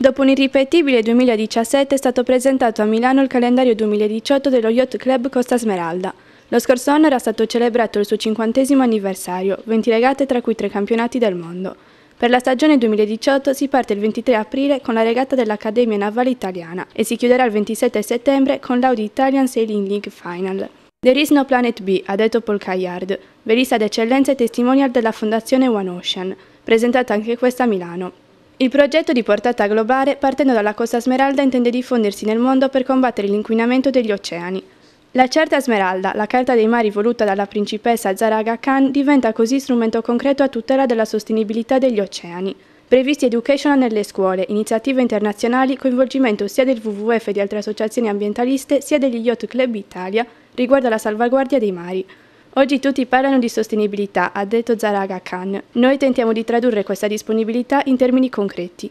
Dopo un irripetibile 2017 è stato presentato a Milano il calendario 2018 dello Yacht Club Costa Smeralda. Lo scorso anno era stato celebrato il suo cinquantesimo anniversario, 20 regate tra cui tre campionati del mondo. Per la stagione 2018 si parte il 23 aprile con la regata dell'Accademia Navale Italiana e si chiuderà il 27 settembre con l'Audi Italian Sailing League Final. There is no planet B, ha detto Paul Caillard, velista d'eccellenza e testimonial della Fondazione One Ocean, presentata anche questa a Milano. Il progetto di portata globale, partendo dalla Costa Smeralda, intende diffondersi nel mondo per combattere l'inquinamento degli oceani. La certa Smeralda, la carta dei mari voluta dalla principessa Zaraga Khan, diventa così strumento concreto a tutela della sostenibilità degli oceani. Previsti education nelle scuole, iniziative internazionali, coinvolgimento sia del WWF e di altre associazioni ambientaliste, sia degli Yacht Club Italia, riguardo alla salvaguardia dei mari. Oggi tutti parlano di sostenibilità, ha detto Zaraga Khan. Noi tentiamo di tradurre questa disponibilità in termini concreti.